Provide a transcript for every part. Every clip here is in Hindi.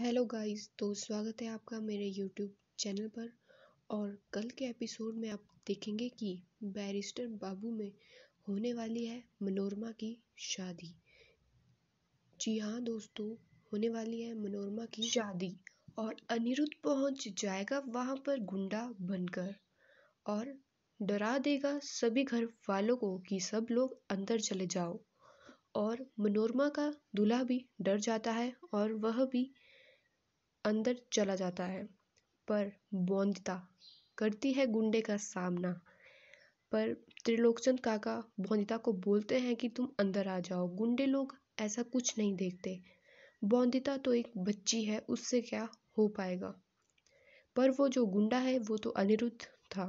हेलो गाइस तो स्वागत है आपका मेरे यूट्यूब चैनल पर और कल के एपिसोड में आप देखेंगे कि बैरिस्टर बाबू में होने वाली है मनोरमा की शादी जी हाँ दोस्तों होने वाली है मनोरमा की शादी और अनिरुद्ध पहुंच जाएगा वहां पर गुंडा बनकर और डरा देगा सभी घर वालों को कि सब लोग अंदर चले जाओ और मनोरमा का दूल्हा भी डर जाता है और वह भी अंदर चला जाता है पर बोंदिता करती है गुंडे का सामना पर त्रिलोकचंद काका बोंदिता को बोलते हैं कि तुम अंदर आ जाओ गुंडे लोग ऐसा कुछ नहीं देखते बोंदिता तो एक बच्ची है उससे क्या हो पाएगा पर वो जो गुंडा है वो तो अनिरुद्ध था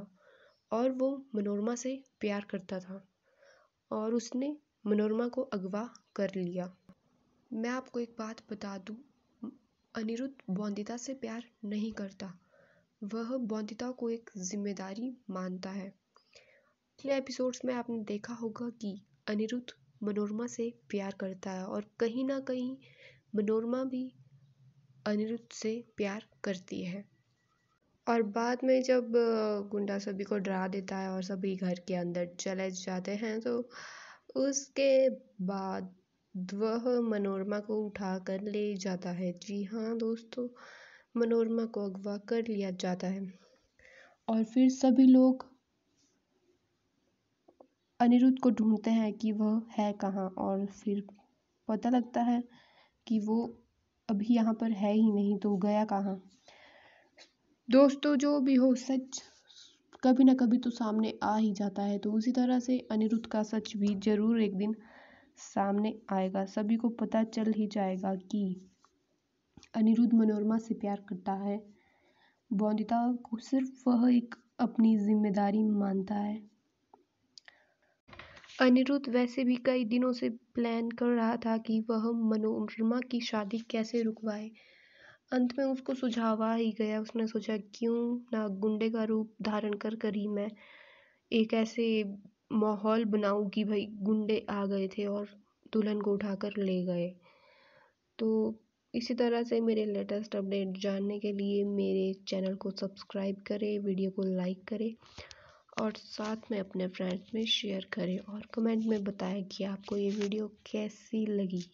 और वो मनोरमा से प्यार करता था और उसने मनोरमा को अगवा कर लिया मैं आपको एक बात बता दूं अनिरुद्ध बौंदिता से प्यार नहीं करता वह बौंदिता को एक जिम्मेदारी मानता है पिछले एपिसोड्स में आपने देखा होगा कि अनिरुद्ध मनोरमा से प्यार करता है और कहीं ना कहीं मनोरमा भी अनिरुद्ध से प्यार करती है और बाद में जब गुंडा सभी को डरा देता है और सभी घर के अंदर चले जाते हैं तो उसके बाद वह मनोरमा को उठा कर ले जाता है जी हाँ दोस्तों मनोरमा को अगवा कर लिया जाता है और फिर सभी लोग अनिरुद्ध को ढूंढते हैं कि वह है कहाँ और फिर पता लगता है कि वो अभी यहाँ पर है ही नहीं तो गया कहाँ दोस्तों जो भी हो सच कभी ना कभी तो सामने आ ही जाता है तो उसी तरह से अनिरुद्ध का सच भी जरूर एक दिन सामने आएगा सभी को पता चल ही जाएगा कि अनिरुद्ध मनोरमा से प्यार करता है बौंदिता को सिर्फ वह एक अपनी जिम्मेदारी मानता है अनिरुद्ध वैसे भी कई दिनों से प्लान कर रहा था कि वह मनोरमा की शादी कैसे रुकवाए अंत में उसको सुझाव आ ही गया उसने सोचा क्यों ना गुंडे का रूप धारण कर करी मैं एक ऐसे माहौल बनाऊँ कि भाई गुंडे आ गए थे और दुल्हन को उठाकर ले गए तो इसी तरह से मेरे लेटेस्ट अपडेट जानने के लिए मेरे चैनल को सब्सक्राइब करें वीडियो को लाइक करें और साथ में अपने फ्रेंड्स में शेयर करें और कमेंट में बताएं कि आपको ये वीडियो कैसी लगी